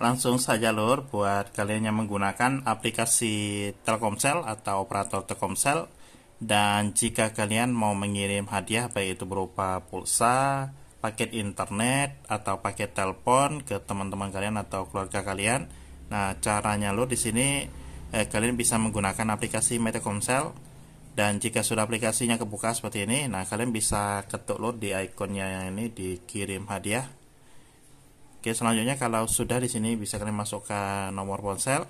langsung saja lur buat kalian yang menggunakan aplikasi Telkomsel atau operator Telkomsel dan jika kalian mau mengirim hadiah baik itu berupa pulsa, paket internet atau paket telepon ke teman-teman kalian atau keluarga kalian. Nah, caranya lur di sini eh, kalian bisa menggunakan aplikasi Metekomsel dan jika sudah aplikasinya kebuka seperti ini, nah kalian bisa ketuk lur di ikonnya yang ini dikirim hadiah Oke, selanjutnya kalau sudah di sini bisa kalian masukkan nomor ponsel.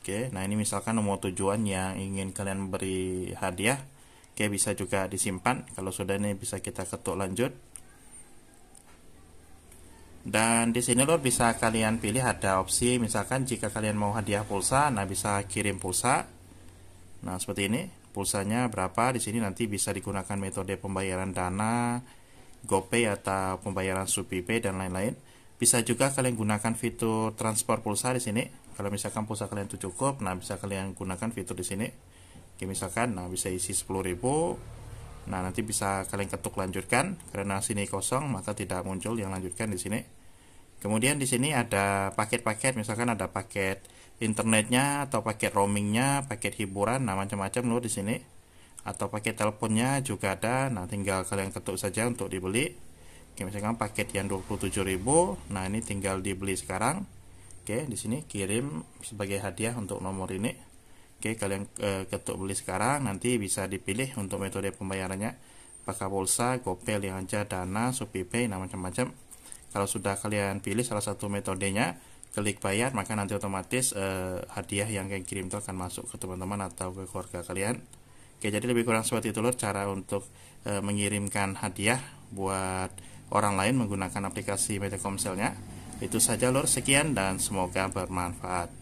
Oke, nah ini misalkan nomor tujuan yang ingin kalian beri hadiah. Oke, bisa juga disimpan. Kalau sudah ini bisa kita ketuk lanjut. Dan di sini lo bisa kalian pilih ada opsi misalkan jika kalian mau hadiah pulsa, nah bisa kirim pulsa. Nah, seperti ini pulsanya berapa di sini nanti bisa digunakan metode pembayaran dana GoPay atau pembayaran SupiPay dan lain-lain bisa juga kalian gunakan fitur transfer pulsa di sini kalau misalkan pulsa kalian itu cukup nah bisa kalian gunakan fitur di sini oke misalkan nah bisa isi 10.000 nah nanti bisa kalian ketuk lanjutkan karena sini kosong maka tidak muncul yang lanjutkan di sini Kemudian di sini ada paket-paket, misalkan ada paket internetnya atau paket roamingnya, paket hiburan, nah macam-macam loh di sini. Atau paket teleponnya juga ada. Nah, tinggal kalian ketuk saja untuk dibeli. Oke, misalkan paket yang 27.000. Nah, ini tinggal dibeli sekarang. Oke, di sini kirim sebagai hadiah untuk nomor ini. Oke, kalian eh, ketuk beli sekarang, nanti bisa dipilih untuk metode pembayarannya. Pakai pulsa, GoPay, Lianja, Dana, SupiPay, nah macam-macam. Kalau sudah kalian pilih salah satu metodenya, klik bayar, maka nanti otomatis eh, hadiah yang kalian kirim itu akan masuk ke teman-teman atau ke keluarga kalian. Oke, jadi lebih kurang seperti itu loh cara untuk eh, mengirimkan hadiah buat orang lain menggunakan aplikasi metacomselnya Itu saja lor, sekian dan semoga bermanfaat.